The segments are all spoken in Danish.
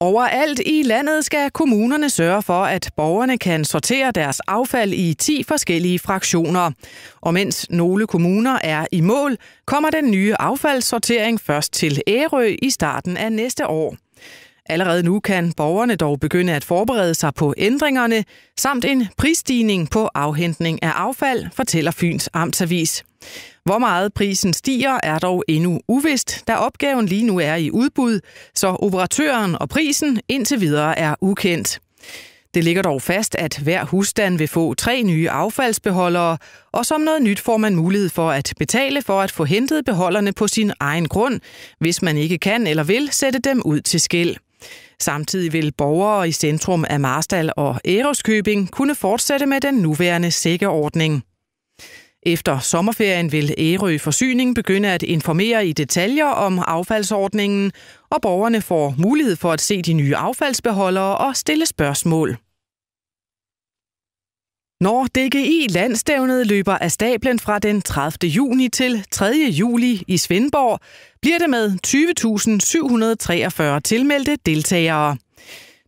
Overalt i landet skal kommunerne sørge for, at borgerne kan sortere deres affald i 10 forskellige fraktioner. Og mens nogle kommuner er i mål, kommer den nye affaldssortering først til Ærø i starten af næste år. Allerede nu kan borgerne dog begynde at forberede sig på ændringerne, samt en prisstigning på afhentning af affald, fortæller Fyns Amtsavis. Hvor meget prisen stiger, er dog endnu uvist, da opgaven lige nu er i udbud, så operatøren og prisen indtil videre er ukendt. Det ligger dog fast, at hver husstand vil få tre nye affaldsbeholdere, og som noget nyt får man mulighed for at betale for at få hentet beholderne på sin egen grund, hvis man ikke kan eller vil sætte dem ud til skæld. Samtidig vil borgere i centrum af Marstal og Æroskøbing kunne fortsætte med den nuværende ordning. Efter sommerferien vil Ærø Forsyning begynde at informere i detaljer om affaldsordningen, og borgerne får mulighed for at se de nye affaldsbeholdere og stille spørgsmål. Når DGI landstævnet løber af stablen fra den 30. juni til 3. juli i Svendborg, bliver det med 20.743 tilmeldte deltagere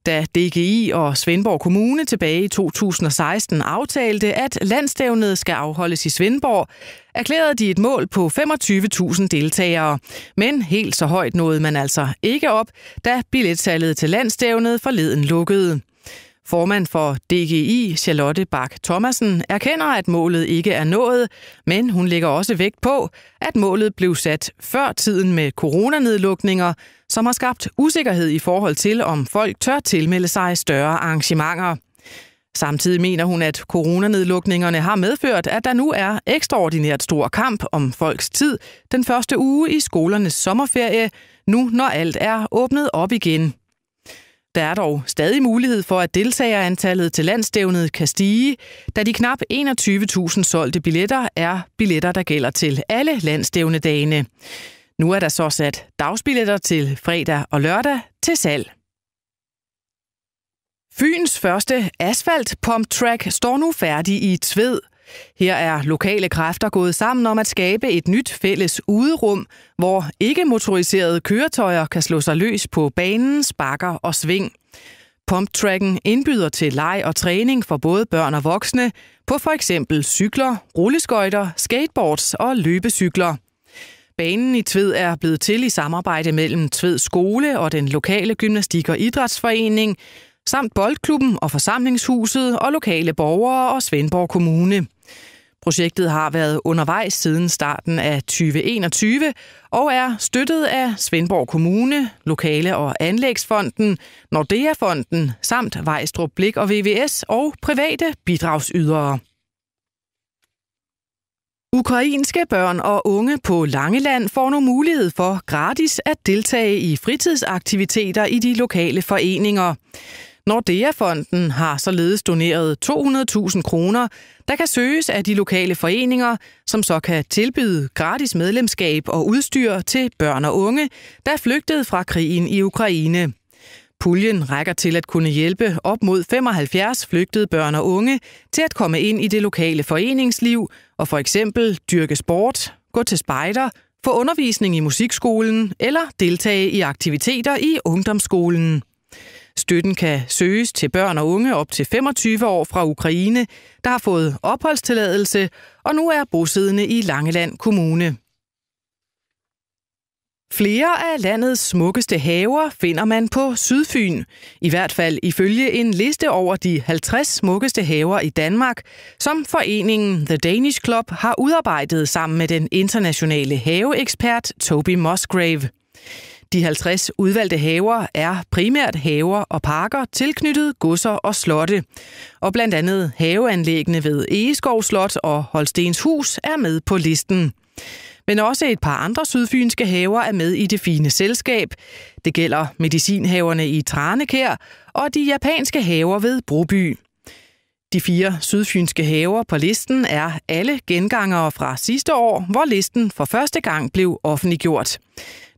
da DGI og Svendborg Kommune tilbage i 2016 aftalte, at landstævnet skal afholdes i Svendborg, erklærede de et mål på 25.000 deltagere. Men helt så højt nåede man altså ikke op, da billetsalget til landstævnet forleden lukkede. Formand for DGI, Charlotte Bak Thomasen, erkender, at målet ikke er nået, men hun lægger også vægt på, at målet blev sat før tiden med coronanedlukninger, som har skabt usikkerhed i forhold til, om folk tør tilmelde sig større arrangementer. Samtidig mener hun, at coronanedlukningerne har medført, at der nu er ekstraordinært stor kamp om folks tid den første uge i skolernes sommerferie, nu når alt er åbnet op igen. Der er dog stadig mulighed for, at deltagerantallet til landstævnet kan stige, da de knap 21.000 solgte billetter er billetter, der gælder til alle landstævnedagene. Nu er der så sat dagsbilletter til fredag og lørdag til salg. Fyns første asfalt pump track står nu færdig i Tved – her er lokale kræfter gået sammen om at skabe et nyt fælles uderum, hvor ikke-motoriserede køretøjer kan slå sig løs på banen, sparker og sving. Pumptracken indbyder til leg og træning for både børn og voksne på for eksempel cykler, rulleskøjter, skateboards og løbecykler. Banen i Tved er blevet til i samarbejde mellem Tved Skole og den lokale gymnastik- og idrætsforening, samt boldklubben og forsamlingshuset og lokale borgere og Svendborg Kommune. Projektet har været undervejs siden starten af 2021 og er støttet af Svendborg Kommune, Lokale- og Anlægsfonden, Nordea-fonden samt Vejstrup Blik og VVS og private bidragsydere. Ukrainske børn og unge på Langeland får nu mulighed for gratis at deltage i fritidsaktiviteter i de lokale foreninger. Nordea-fonden har således doneret 200.000 kroner, der kan søges af de lokale foreninger, som så kan tilbyde gratis medlemskab og udstyr til børn og unge, der er flygtet fra krigen i Ukraine. Puljen rækker til at kunne hjælpe op mod 75 flygtede børn og unge til at komme ind i det lokale foreningsliv og for eksempel dyrke sport, gå til spejder, få undervisning i musikskolen eller deltage i aktiviteter i ungdomsskolen. Støtten kan søges til børn og unge op til 25 år fra Ukraine, der har fået opholdstilladelse og nu er bosiddende i Langeland Kommune. Flere af landets smukkeste haver finder man på Sydfyn. I hvert fald ifølge en liste over de 50 smukkeste haver i Danmark, som foreningen The Danish Club har udarbejdet sammen med den internationale haveekspert Toby Musgrave. De 50 udvalgte haver er primært haver og parker tilknyttet godser og slotte. Og blandt andet haveanlæggene ved Egeskov Slot og Holstens Hus er med på listen. Men også et par andre sydfynske haver er med i det fine selskab. Det gælder medicinhaverne i Tranekær og de japanske haver ved Broby. De fire sydfynske haver på listen er alle gengangere fra sidste år, hvor listen for første gang blev offentliggjort.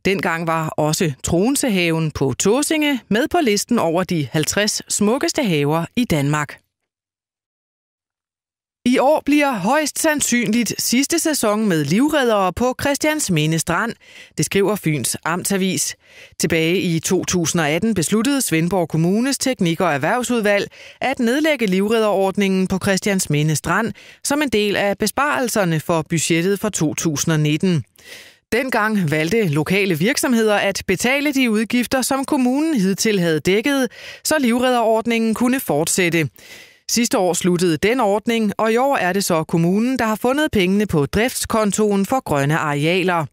Dengang var også Tronsehaven på Tåsinge med på listen over de 50 smukkeste haver i Danmark. I år bliver højst sandsynligt sidste sæson med livreddere på Christiansminde Strand, det skriver Fyns Amtavis. Tilbage i 2018 besluttede Svendborg Kommunes Teknik- og Erhvervsudvalg at nedlægge livredderordningen på Christiansminde Strand som en del af besparelserne for budgettet for 2019. Dengang valgte lokale virksomheder at betale de udgifter, som kommunen hidtil havde dækket, så livredderordningen kunne fortsætte. Sidste år sluttede den ordning, og i år er det så kommunen, der har fundet pengene på driftskontoen for grønne arealer.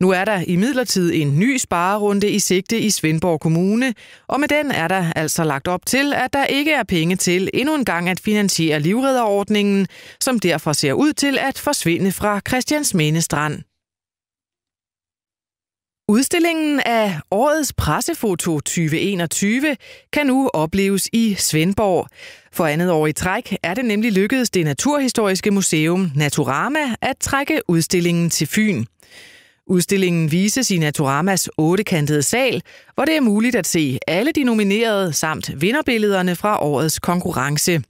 Nu er der imidlertid en ny sparerunde i sigte i Svendborg Kommune, og med den er der altså lagt op til, at der ikke er penge til endnu en gang at finansiere livredderordningen, som derfor ser ud til at forsvinde fra Christians Strand. Udstillingen af årets pressefoto 2021 kan nu opleves i Svendborg. For andet år i træk er det nemlig lykkedes det naturhistoriske museum Naturama at trække udstillingen til Fyn. Udstillingen vises i Naturamas ottekantede sal, hvor det er muligt at se alle de nominerede samt vinderbillederne fra årets konkurrence.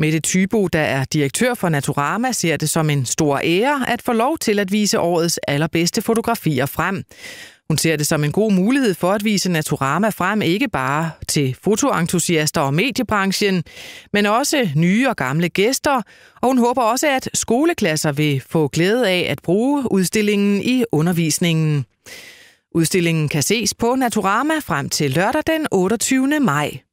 Mette Thybo, der er direktør for Naturama, ser det som en stor ære at få lov til at vise årets allerbedste fotografier frem. Hun ser det som en god mulighed for at vise Naturama frem ikke bare til fotoentusiaster og mediebranchen, men også nye og gamle gæster, og hun håber også, at skoleklasser vil få glæde af at bruge udstillingen i undervisningen. Udstillingen kan ses på Naturama frem til lørdag den 28. maj.